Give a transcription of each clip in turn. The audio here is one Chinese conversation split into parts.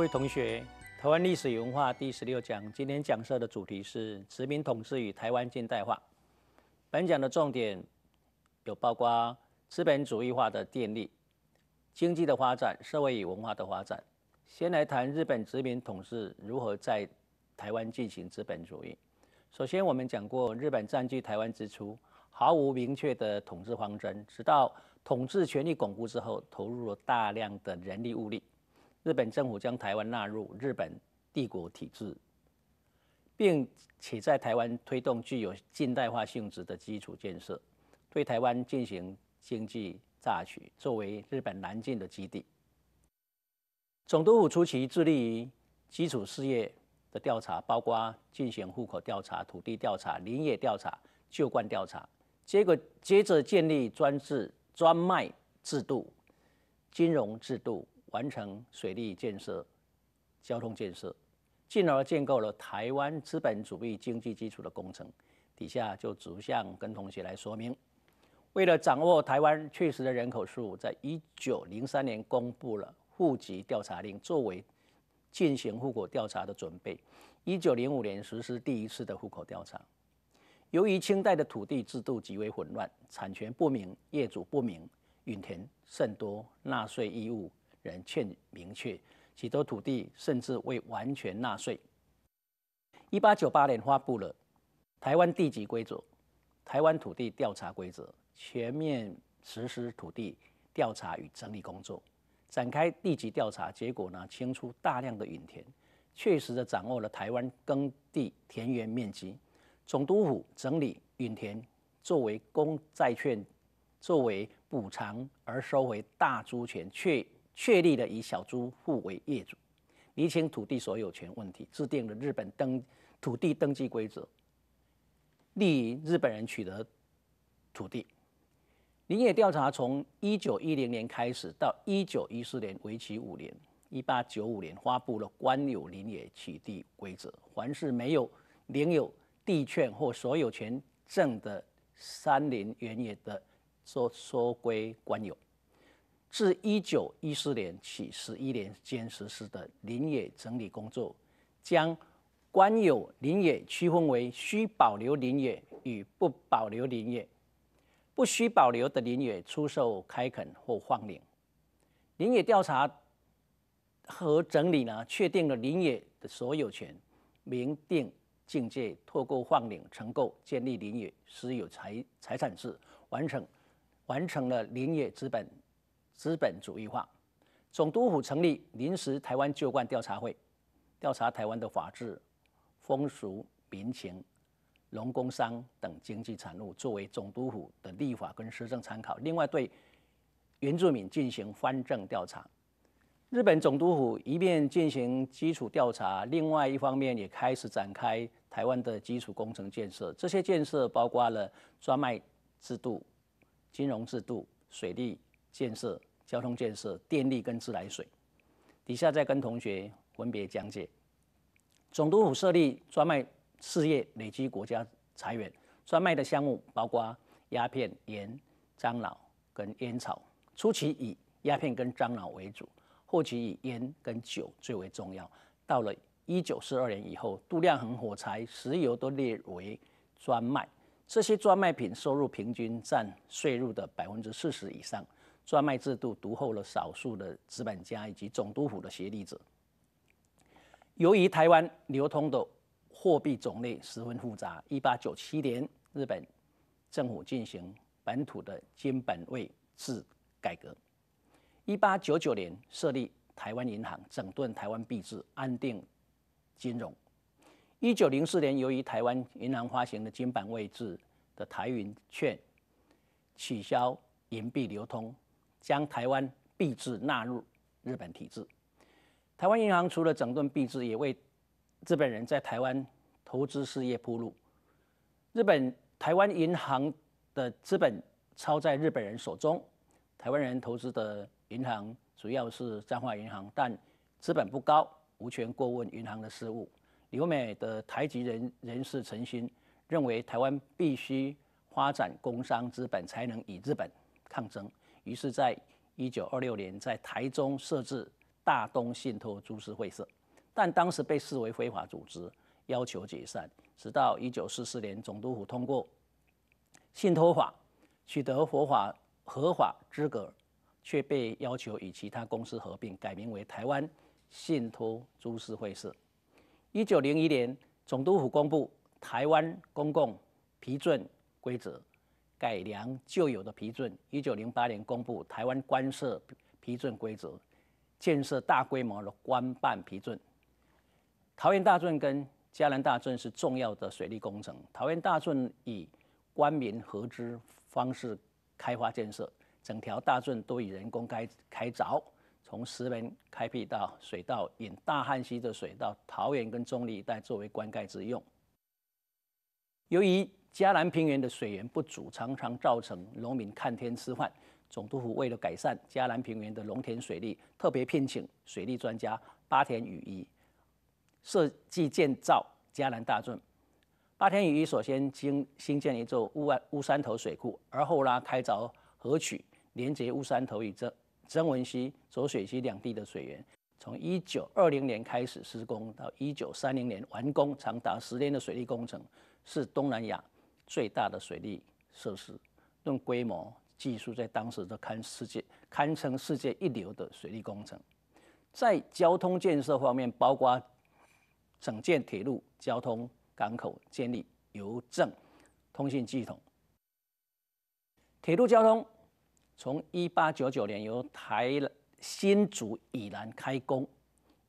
各位同学，台湾历史与文化第十六讲，今天讲授的主题是殖民统治与台湾近代化。本讲的重点有包括资本主义化的电力、经济的发展、社会与文化的发展。先来谈日本殖民统治如何在台湾进行资本主义。首先，我们讲过日本占据台湾之初，毫无明确的统治方针，直到统治权力巩固之后，投入了大量的人力物力。日本政府将台湾纳入日本帝国体制，并且在台湾推动具有近代化性质的基础建设，对台湾进行经济榨取，作为日本南进的基地。总督府初期致力于基础事业的调查，包括进行户口调查、土地调查、林业调查、旧观调查。结果接着建立专制专卖制度、金融制度。完成水利建设、交通建设，进而建构了台湾资本主义经济基础的工程。底下就逐项跟同学来说明。为了掌握台湾确实的人口数，在一九零三年公布了户籍调查令，作为进行户口调查的准备。一九零五年实施第一次的户口调查。由于清代的土地制度极为混乱，产权不明，业主不明，允田甚多，纳税义务。人欠明确，许多土地甚至未完全纳税。一八九八年发布了《台湾地籍规则》《台湾土地调查规则》，全面实施土地调查与整理工作，展开地籍调查。结果呢，清出大量的允田，确实的掌握了台湾耕地田园面积。总督府整理允田，作为公债券，作为补偿而收回大租权，却。确立了以小租户为业主，厘清土地所有权问题，制定了日本登土地登记规则，利于日本人取得土地。林野调查从一九一零年开始到一九一四年为期五年。一八九五年发布了官有林野取地规则，凡是没有领有地券或所有权证的山林原野的，收收归官有。自一九一四年起，十一年间实施的林业整理工作，将官有林野区分为需保留林野与不保留林野。不需保留的林野出售、开垦或换领。林业调查和整理呢，确定了林野的所有权，明定境界，拓购换领、承购建立林野私有财财产制，完成完成了林业资本。资本主义化，总督府成立临时台湾旧惯调查会，调查台湾的法治、风俗、民情、农工商等经济产物，作为总督府的立法跟施政参考。另外，对原住民进行翻政调查。日本总督府一面进行基础调查，另外一方面也开始展开台湾的基础工程建设。这些建设包括了专卖制度、金融制度、水利建设。交通建设、电力跟自来水，底下再跟同学分别讲解。总督府设立专卖事业，累积国家财源。专卖的项目包括鸦片、盐、樟脑跟烟草。初期以鸦片跟樟脑为主，后期以烟跟酒最为重要。到了一九四二年以后，度量衡、火柴、石油都列为专卖。这些专卖品收入平均占税入的百分之四十以上。专卖制度独厚了少数的资本家以及总督府的协力者。由于台湾流通的货币种类十分复杂，1897年日本政府进行本土的金本位制改革，1899年设立台湾银行整顿台湾币制，安定金融。1904年，由于台湾银行发行的金本位制的台银券取消银币流通。将台湾币制纳入日本体制。台湾银行除了整顿币制，也为日本人在台湾投资事业铺路。日本台湾银行的资本操在日本人手中，台湾人投资的银行主要是彰化银行，但资本不高，无权过问银行的事务。李美的台籍人人士陈新认为，台湾必须发展工商资本，才能与日本抗争。于是，在一九二六年，在台中设置大东信托株式会社，但当时被视为非法组织，要求解散。直到一九四四年，总督府通过信托法，取得合法合法资格，却被要求与其他公司合并，改名为台湾信托株式会社。一九零一年，总督府公布台湾公共批准规则。改良旧有的批准。一九零八年公布《台湾官设批准规则》，建设大规模的官办批准。桃园大圳跟嘉南大圳是重要的水利工程。桃园大圳以官民合资方式开发建设，整条大圳都以人工开开凿，从石门开辟到水道，引大汉溪的水到桃园跟中坜一带作为灌溉之用。由于嘉南平原的水源不足，常常造成农民看天吃饭。总督府为了改善嘉南平原的农田水利，特别聘请水利专家巴田雨一设计建造嘉南大圳。巴田雨一首先经新建一座乌岸乌山头水库，而后拉开凿河渠，连接乌山头与曾曾文溪、浊水溪两地的水源。从一九二零年开始施工，到一九三零年完工，长达十年的水利工程是东南亚。最大的水利设施，论规模、技术，在当时都堪世界、堪称世界一流的水利工程。在交通建设方面，包括整建铁路、交通、港口、建立邮政、通信系统。铁路交通从一八九九年由台新竹以南开工，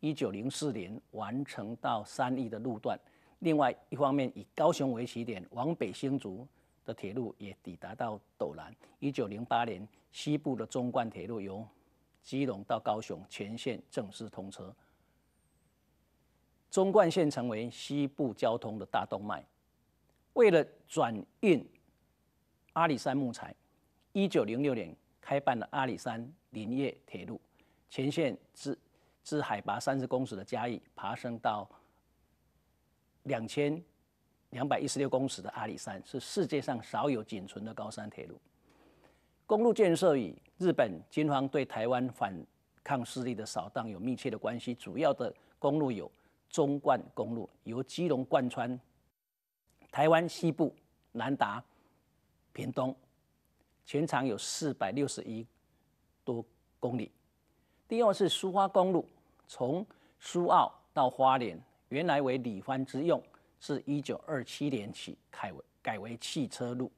一九零四年完成到三义的路段。另外一方面，以高雄为起点往北新竹的铁路也抵达到斗南。一九零八年，西部的中冠铁路由基隆到高雄全线正式通车，中冠线成为西部交通的大动脉。为了转运阿里山木材，一九零六年开办了阿里山林业铁路，全线自自海拔三十公尺的嘉义爬升到。两千两百一十六公尺的阿里山是世界上少有仅存的高山铁路。公路建设与日本军方对台湾反抗势力的扫荡有密切的关系。主要的公路有中贯公路，由基隆贯穿台湾西部，南达屏东，全长有四百六十一多公里。第二是苏花公路，从苏澳到花莲。原来为李欢之用，是1927年起改为改为汽车路。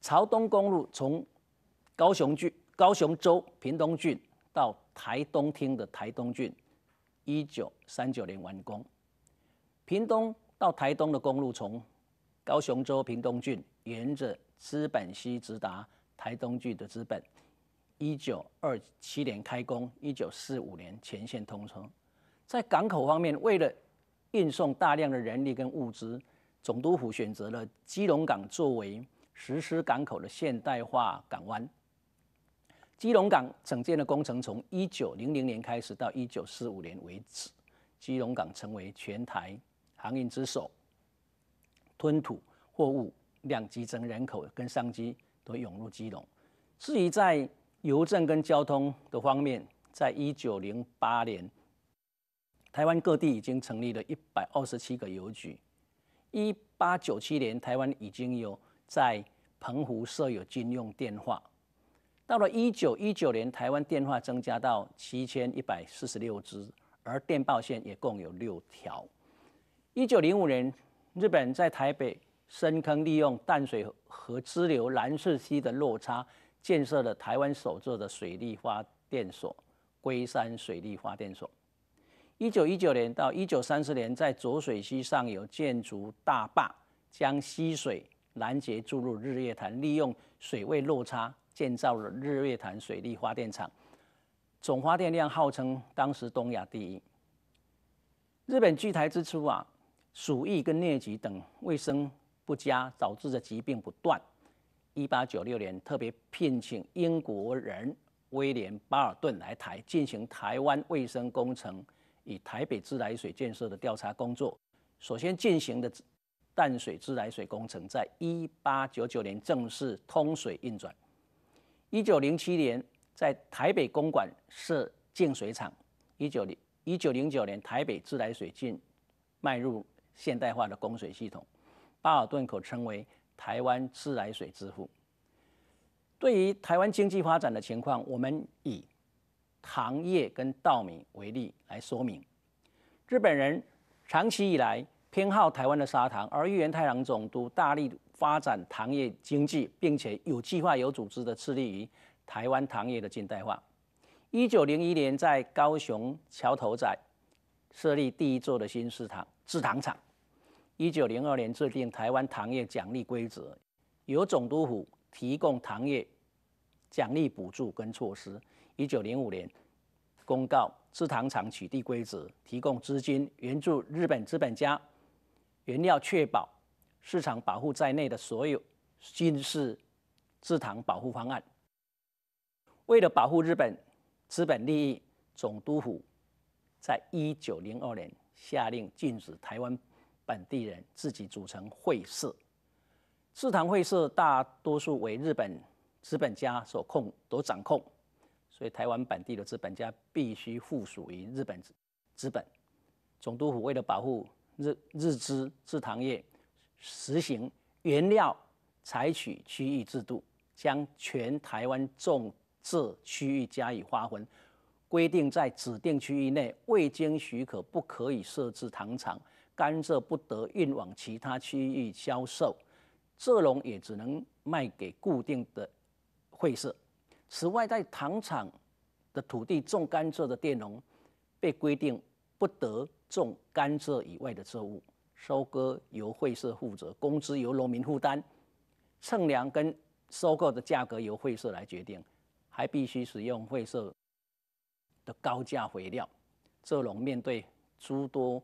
朝东公路从高雄郡高雄州屏东郡到台东厅的台东郡，1939年完工。屏东到台东的公路从高雄州屏东郡沿着资本溪直达台东郡的资本，1927年开工，1945年前线通车。在港口方面，为了运送大量的人力跟物资，总督府选择了基隆港作为实施港口的现代化港湾。基隆港整建的工程从一九零零年开始到一九四五年为止，基隆港成为全台航运之首。吞吐货物量激增，人口跟商机都涌入基隆。至于在邮政跟交通的方面，在一九零八年。台湾各地已经成立了一百二十七个邮局。一八九七年，台湾已经有在澎湖设有军用电话。到了一九一九年，台湾电话增加到七千一百四十六支，而电报线也共有六条。一九零五年，日本在台北深坑利用淡水河支流南色溪的落差，建设了台湾首座的水利发电所——龟山水利发电所。一九一九年到一九三四年，在浊水溪上游建筑大坝，将溪水拦截注入日月潭，利用水位落差建造了日月潭水利发电厂，总发电量号称当时东亚第一。日本据台之初啊，鼠疫跟疟疾等卫生不佳，导致的疾病不断。一八九六年，特别聘请英国人威廉巴尔顿来台进行台湾卫生工程。以台北自来水建设的调查工作，首先进行的淡水自来水工程，在一八九九年正式通水运转。一九零七年在台北公馆设净水厂。一九零一九零九年，台北自来水进迈入现代化的供水系统。巴尔顿口称为台湾自来水之父。对于台湾经济发展的情况，我们以。糖业跟稻米为例来说明，日本人长期以来偏好台湾的砂糖，而玉原太郎总督大力发展糖业经济，并且有计划、有组织的致力于台湾糖业的近代化。一九零一年，在高雄桥头仔设立第一座的新市糖制糖厂。一九零二年制定台湾糖业奖励规则，由总督府提供糖业奖励补助跟措施。一九零五年公告制糖厂取缔规则，提供资金援助日本资本家，原料确保市场保护在内的所有军事制糖保护方案。为了保护日本资本利益，总督府在一九零二年下令禁止台湾本地人自己组成会社，制糖会社大多数为日本资本家所控、所掌控。所以台湾本地的资本家必须附属于日本资本。总督府为了保护日日资制糖业，实行原料采取区域制度，将全台湾种植区域加以划分，规定在指定区域内未经许可不可以设置糖厂，甘蔗不得运往其他区域销售，蔗农也只能卖给固定的会社。此外，在糖厂的土地种甘蔗的佃农，被规定不得种甘蔗以外的作物，收割由会社负责，工资由农民负担，称量跟收购的价格由会社来决定，还必须使用会社的高价肥料。这农面对诸多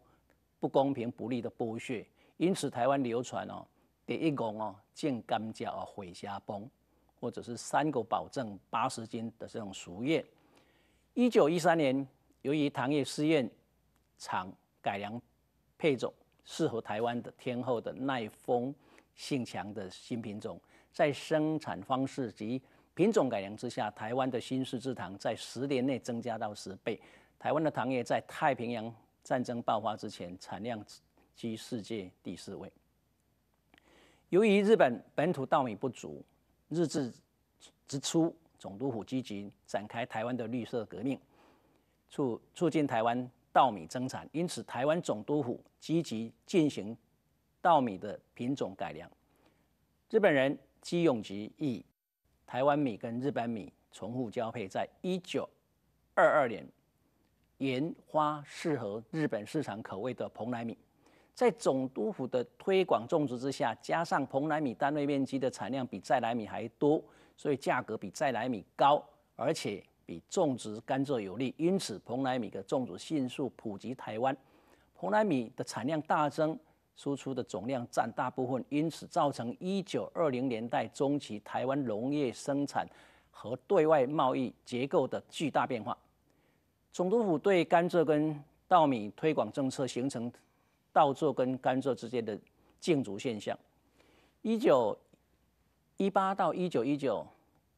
不公平不利的剥削，因此台湾流传哦，第一工哦，见甘蔗哦，毁家崩。或者是三个保证八十斤的这种熟叶。一九一三年，由于糖业试验场改良配种，适合台湾的天后的耐风性强的新品种，在生产方式及品种改良之下，台湾的新式制糖在十年内增加到十倍。台湾的糖业在太平洋战争爆发之前，产量居世界第四位。由于日本本土稻米不足。日治之初，总督府积极展开台湾的绿色革命，促促进台湾稻米增产。因此，台湾总督府积极进行稻米的品种改良。日本人基永吉以台湾米跟日本米重复交配，在一九二二年研发适合日本市场口味的蓬莱米。在总督府的推广种植之下，加上蓬莱米单位面积的产量比再来米还多，所以价格比再来米高，而且比种植甘蔗有利，因此蓬莱米的种植迅速普及台湾。蓬莱米的产量大增，输出的总量占大部分，因此造成一九二零年代中期台湾农业生产和对外贸易结构的巨大变化。总督府对甘蔗跟稻米推广政策形成。稻作跟甘蔗之间的竞逐现象，一九一八到一九一九，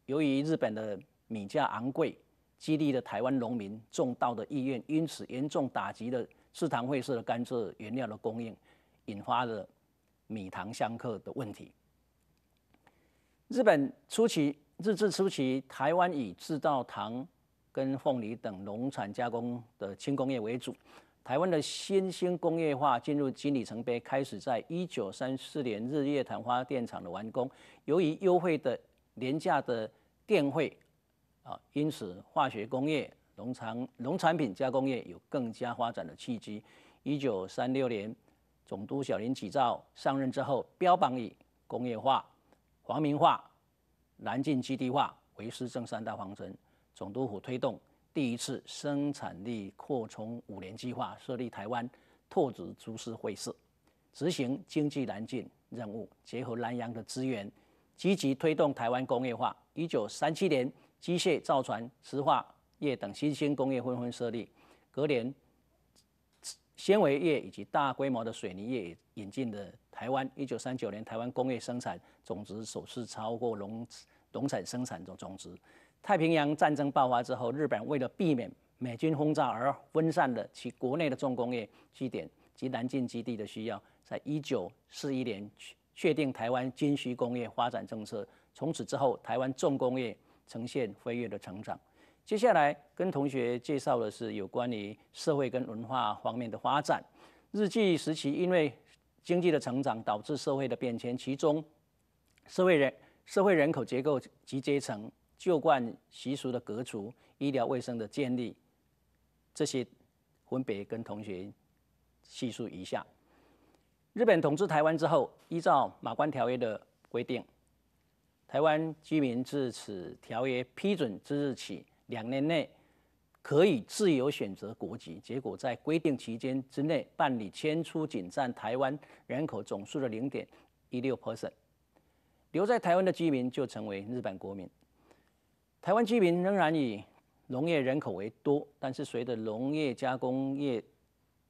由于日本的米价昂贵，激励了台湾农民种稻的意愿，因此严重打击了赤糖会社的甘蔗原料的供应，引发了米糖相克的问题。日本初期，日治初期，台湾以制造糖跟凤梨等农产加工的轻工业为主。台湾的新兴工业化进入新里程碑，开始在一九三四年日月潭发电厂的完工。由于优惠的廉价的电费，啊，因此化学工业、农产农产品加工业有更加发展的契机。一九三六年，总督小林启照上任之后，标榜以工业化、皇民化、南进基地化为施政三大方针，总督府推动。第一次生产力扩充五年计划设立台湾拓殖株式会社，执行经济南进任务，结合南洋的资源，积极推动台湾工业化。一九三七年，机械造船、石化业等新兴工业纷纷设立；隔年，纤维业以及大规模的水泥业引进的台湾。一九三九年，台湾工业生产总值首次超过农农产生产总总值。太平洋战争爆发之后，日本为了避免美军轰炸而分散了其国内的重工业据点及南进基地的需要，在一九四一年确定台湾军需工业发展政策。从此之后，台湾重工业呈现飞跃的成长。接下来跟同学介绍的是有关于社会跟文化方面的发展。日据时期，因为经济的成长导致社会的变迁，其中社会人、社会人口结构及阶层。旧惯习俗的革除、医疗卫生的建立，这些分别跟同学细述一下。日本统治台湾之后，依照《马关条约》的规定，台湾居民自此条约批准之日起两年内可以自由选择国籍。结果，在规定期间之内办理迁出，仅占台湾人口总数的零点一六 percent，留在台湾的居民就成为日本国民。台湾居民仍然以农业人口为多，但是随着农业加工业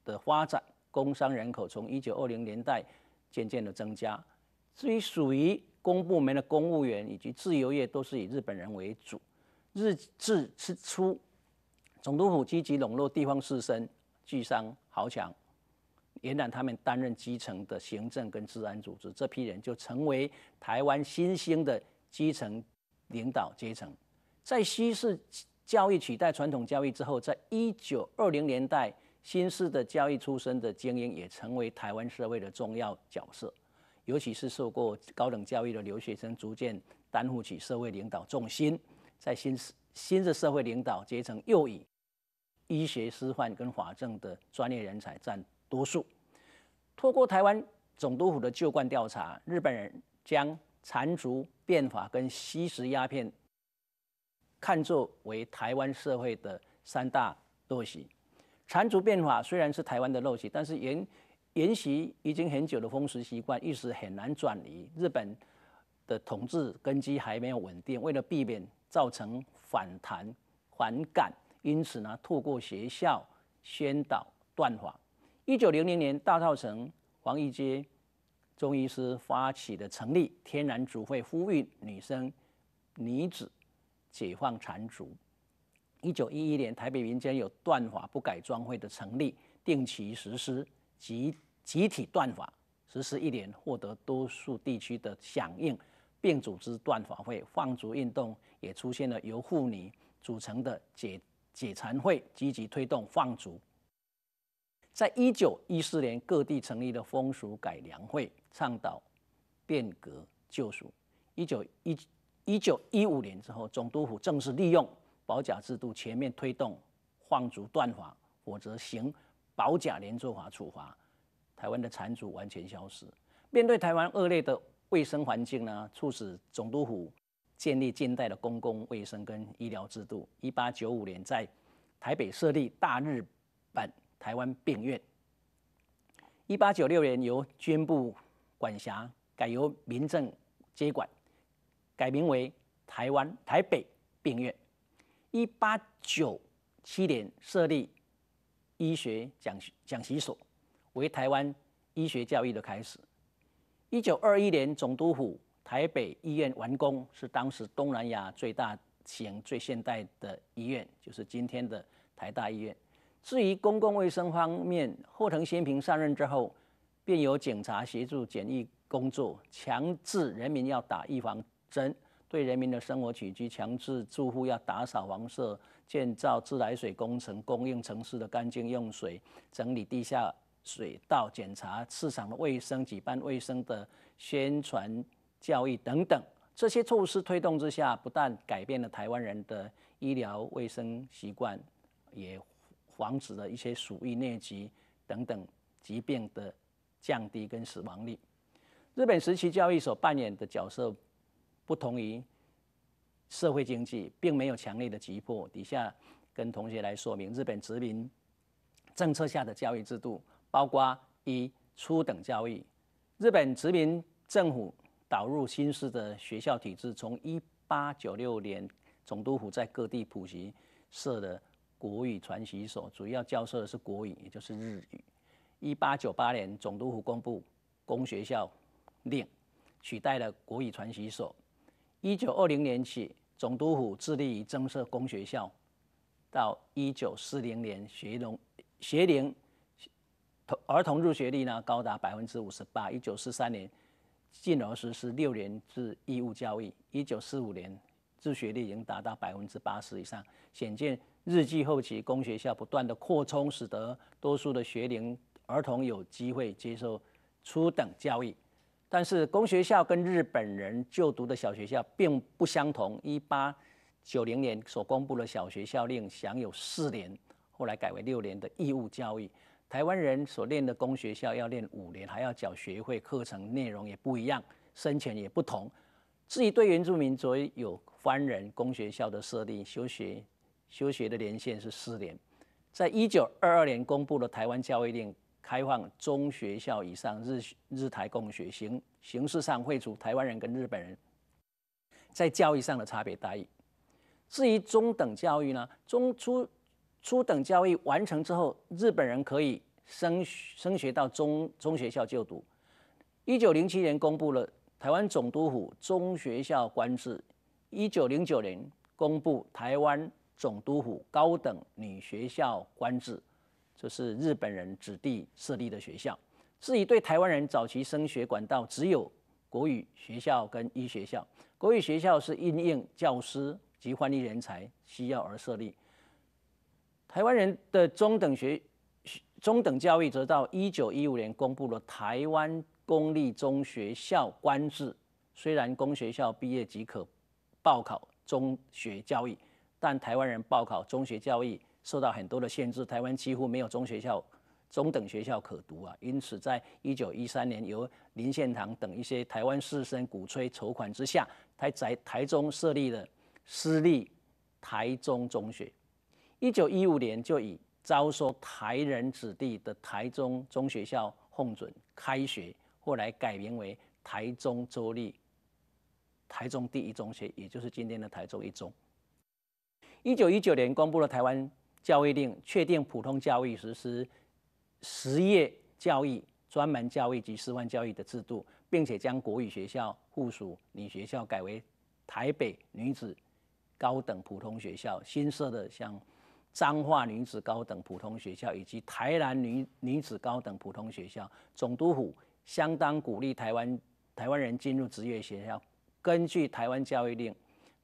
的发展，工商人口从一九二零年代渐渐的增加。至于属于公部门的公务员以及自由业，都是以日本人为主。日治之初，总督府积极笼络地方士绅、巨商、豪强，延揽他们担任基层的行政跟治安组织，这批人就成为台湾新兴的基层领导阶层。在西式教育取代传统教育之后，在一九二零年代，新式的教育出身的精英也成为台湾社会的重要角色，尤其是受过高等教育的留学生，逐渐担负起社会领导重心。在新式新的社会领导阶层，又以医学、师范跟法政的专业人才占多数。透过台湾总督府的旧惯调查，日本人将缠足变法跟吸食鸦片。看作为台湾社会的三大陋习，缠足变法虽然是台湾的陋习，但是沿沿袭已经很久的风俗习惯，一时很难转移。日本的统治根基还没有稳定，为了避免造成反弹反感，因此呢，透过学校宣导断法。一九零零年，大稻埕黄义街中医师发起的成立天然主会，呼吁女生女子。解放缠足。一九一一年，台北民间有断法不改装会的成立，定期实施集集体断法，实施一年获得多数地区的响应，并组织断法会。放逐运动也出现了由妇女组成的解解缠会，积极推动放逐。在一九一四年，各地成立了风俗改良会，倡导变革救赎。一九一。一九一五年之后，总督府正式利用保甲制度，全面推动放族断法，或者行保甲连坐法处罚。台湾的残族完全消失。面对台湾恶劣的卫生环境呢，促使总督府建立近代的公共卫生跟医疗制度。一八九五年在台北设立大日本台湾病院。一八九六年由军部管辖，改由民政接管。改名为台湾台北病院，一八九七年设立医学讲讲习所，为台湾医学教育的开始。一九二一年总督府台北医院完工，是当时东南亚最大型、最现代的医院，就是今天的台大医院。至于公共卫生方面，后藤新平上任之后，便由警察协助检疫工作，强制人民要打预防。针对人民的生活起居，强制住户要打扫房舍、建造自来水工程、供应城市的干净用水、整理地下水道、检查市场的卫生、举办卫生的宣传教育等等。这些措施推动之下，不但改变了台湾人的医疗卫生习惯，也防止了一些鼠疫、疟疾等等疾病的降低跟死亡率。日本时期教育所扮演的角色。不同于社会经济，并没有强烈的急迫。底下跟同学来说明日本殖民政策下的教育制度，包括一初等教育。日本殖民政府导入新式的学校体制，从一八九六年总督府在各地普及设的国语传习所，主要教授的是国语，也就是日语。一八九八年总督府公布公学校令，取代了国语传习所。一九二零年起，总督府致力于增设公学校，到一九四零年学龄学龄童儿童入学率呢高达百分之五十八。一九四三年，进而实施六年制义务教育。一九四五年，入学率已经达到百分之八十以上，显见日据后期公学校不断的扩充，使得多数的学龄儿童有机会接受初等教育。但是公学校跟日本人就读的小学校并不相同。一八九零年所公布的《小学校令》享有四年，后来改为六年，的义务教育。台湾人所练的公学校要练五年，还要缴学费，课程内容也不一样，深浅也不同。至于对原住民，则有番人公学校的设立，修学修学的年限是四年。在一九二二年公布的《台湾教育令》。开放中学校以上日日台共学形形式上会除台湾人跟日本人在教育上的差别大异。至于中等教育呢，中初初等教育完成之后，日本人可以升升学到中中学校就读。一九零七年公布了台湾总督府中学校官制，一九零九年公布台湾总督府高等女学校官制。就是日本人指定设立的学校。至于对台湾人早期升学管道，只有国语学校跟医学校。国语学校是应用教师及翻译人才需要而设立。台湾人的中等学中等教育，则到1915年公布了《台湾公立中学校官制》。虽然公学校毕业即可报考中学教育，但台湾人报考中学教育。受到很多的限制，台湾几乎没有中学校、中等学校可读啊。因此，在一九一三年，由林献堂等一些台湾士绅鼓吹筹款之下，台在台中设立了私立台中中学。一九一五年就以招收台人子弟的台中中学校奉准开学，后来改名为台中州立台中第一中学，也就是今天的台中一中。一九一九年公布了台湾。教育令确定普通教育实施实业教育、专门教育及师范教育的制度，并且将国语学校、附属女学校改为台北女子高等普通学校，新设的像彰化女子高等普通学校以及台南女女子高等普通学校。总督府相当鼓励台湾台湾人进入职业学校。根据台湾教育令，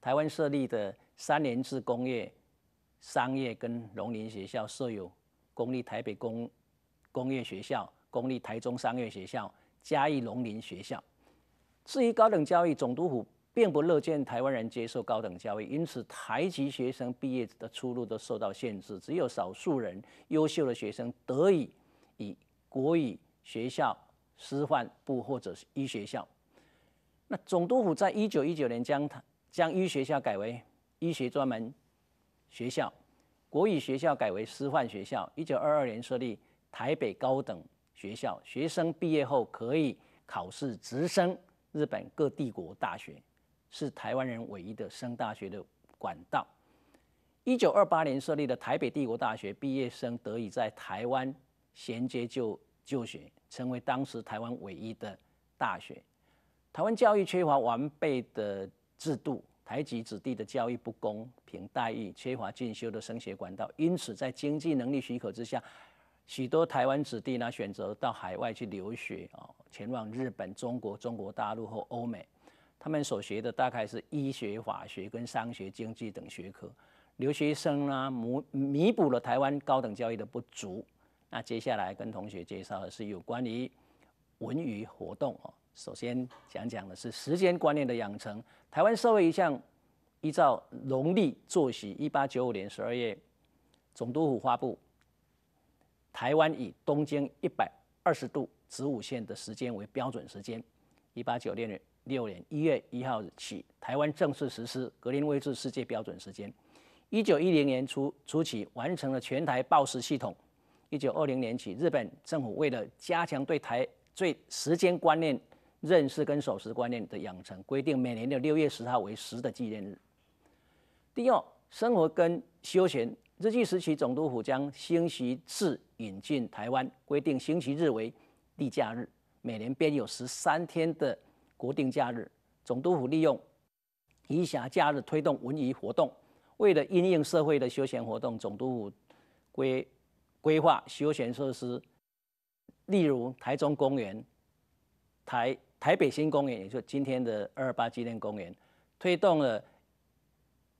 台湾设立的三年制工业。商业跟农林学校设有公立台北工工业学校、公立台中商业学校、嘉义农林学校。至于高等教育，总督府并不乐见台湾人接受高等教育，因此台籍学生毕业的出路都受到限制，只有少数人优秀的学生得以以国语学校师范部或者是医学校。那总督府在一九一九年将将医学校改为医学专门。学校国语学校改为师范学校。一九二二年设立台北高等学校，学生毕业后可以考试直升日本各帝国大学，是台湾人唯一的升大学的管道。一九二八年设立的台北帝国大学毕业生得以在台湾衔接就就学，成为当时台湾唯一的大学。台湾教育缺乏完备的制度。台籍子弟的教育不公平待遇，缺乏进修的升学管道，因此在经济能力许可之下，许多台湾子弟呢选择到海外去留学啊，前往日本、中国、中国大陆或欧美，他们所学的大概是医学、法学跟商学、经济等学科。留学生呢、弥补了台湾高等教育的不足。那接下来跟同学介绍的是有关于文娱活动啊。首先讲讲的是时间观念的养成。台湾社会一向依照农历作息。一八九五年十二月，总督府发布，台湾以东经一百二十度子午线的时间为标准时间。一八九六年一月一号起，台湾正式实施格林威治世界标准时间。一九一零年初初起完成了全台报时系统。一九二零年起，日本政府为了加强对台对时间观念。认识跟守时观念的养成，规定每年的六月十号为十的纪念日。第二，生活跟休闲，日据时期总督府将星期四引进台湾，规定星期日为例假日，每年便有十三天的国定假日。总督府利用宜暇假日推动文娱活动，为了应应社会的休闲活动，总督府规规划休闲设施，例如台中公园、台。台北新公园，也就是今天的二二八纪念公园，推动了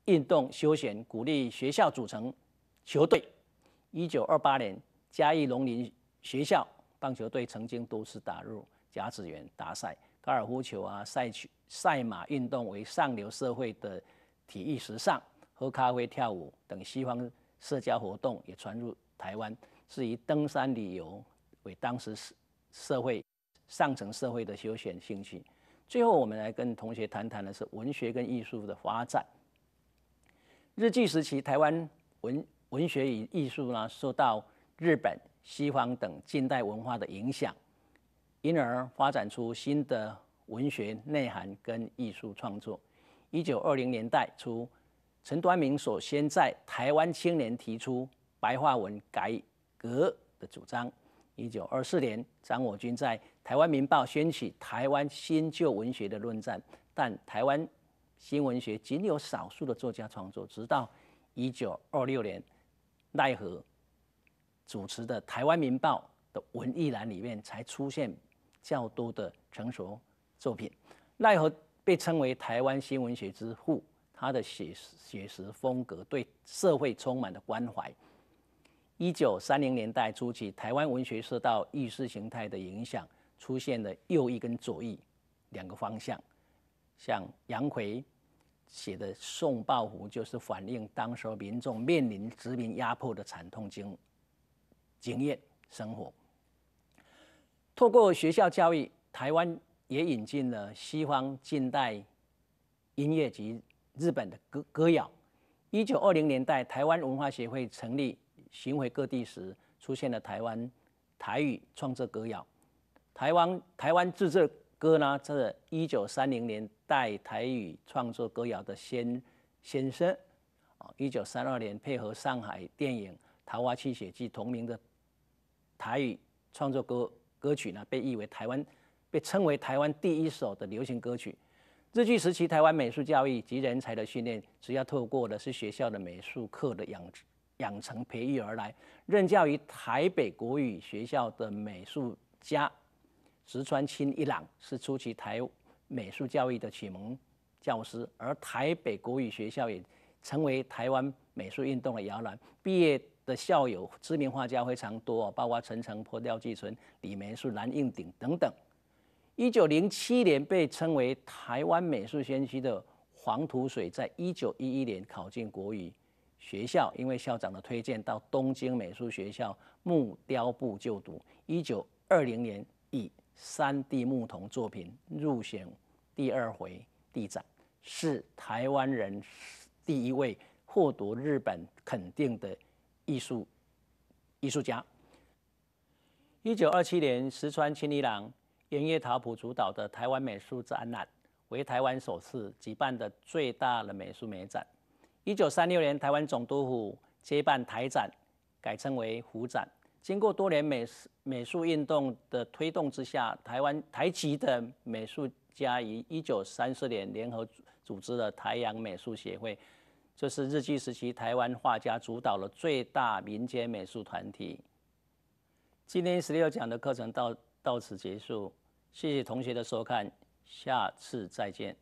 运动休闲，鼓励学校组成球队。一九二八年，嘉义农林学校棒球队曾经多次打入甲子园大赛。高尔夫球啊，赛曲赛马运动为上流社会的体育时尚，喝咖啡、跳舞等西方社交活动也传入台湾。是以登山旅游，为当时社社会。上层社会的休闲兴趣。最后，我们来跟同学谈谈的是文学跟艺术的发展。日据时期，台湾文文学与艺术呢，受到日本、西方等近代文化的影响，因而发展出新的文学内涵跟艺术创作。一九二零年代初，陈端明首先在台湾青年提出白话文改革的主张。一九二四年，张我军在《台湾民报》掀起台湾新旧文学的论战，但台湾新文学仅有少数的作家创作。直到1926年，奈何主持的《台湾民报》的文艺栏里面才出现较多的成熟作品。奈何被称为台湾新文学之父，他的写写实风格对社会充满了关怀。1930年代初期，台湾文学受到意识形态的影响。出现了右翼跟左翼两个方向，像杨奎写的《送报夫》，就是反映当时民众面临殖民压迫的惨痛经经验生活。透过学校教育，台湾也引进了西方近代音乐及日本的歌歌谣。一九二零年代，台湾文化协会成立，巡回各地时，出现了台湾台语创作歌谣。台湾台湾自制歌呢，是一九三零年代台语创作歌谣的先先生，啊，一九三二年配合上海电影《桃花泣血记》同名的台语创作歌歌曲呢，被誉为台湾被称为台湾第一首的流行歌曲。日据时期，台湾美术教育及人才的训练，主要透过的是学校的美术课的养养成培育而来。任教于台北国语学校的美术家。石川钦一郎是初期台美术教育的启蒙教师，而台北国语学校也成为台湾美术运动的摇篮。毕业的校友知名画家非常多，包括陈澄波、廖继存、李梅树、蓝应鼎等等。一九零七年被称为台湾美术先驱的黄土水，在一九一一年考进国语学校，因为校长的推荐到东京美术学校木雕部就读。一九二零年。三 D 木桐作品入选第二回地展，是台湾人第一位获得日本肯定的艺术艺术家。一九二七年，石川钦一郎、岩叶桃浦主导的台湾美术展览，为台湾首次举办的最大的美术美展。一九三六年，台湾总督府接办台展，改称为湖展。经过多年美美术运动的推动之下，台湾台籍的美术家于一九三四年联合组织了台阳美术协会，这是日据时期台湾画家主导的最大民间美术团体。今天十六讲的课程到到此结束，谢谢同学的收看，下次再见。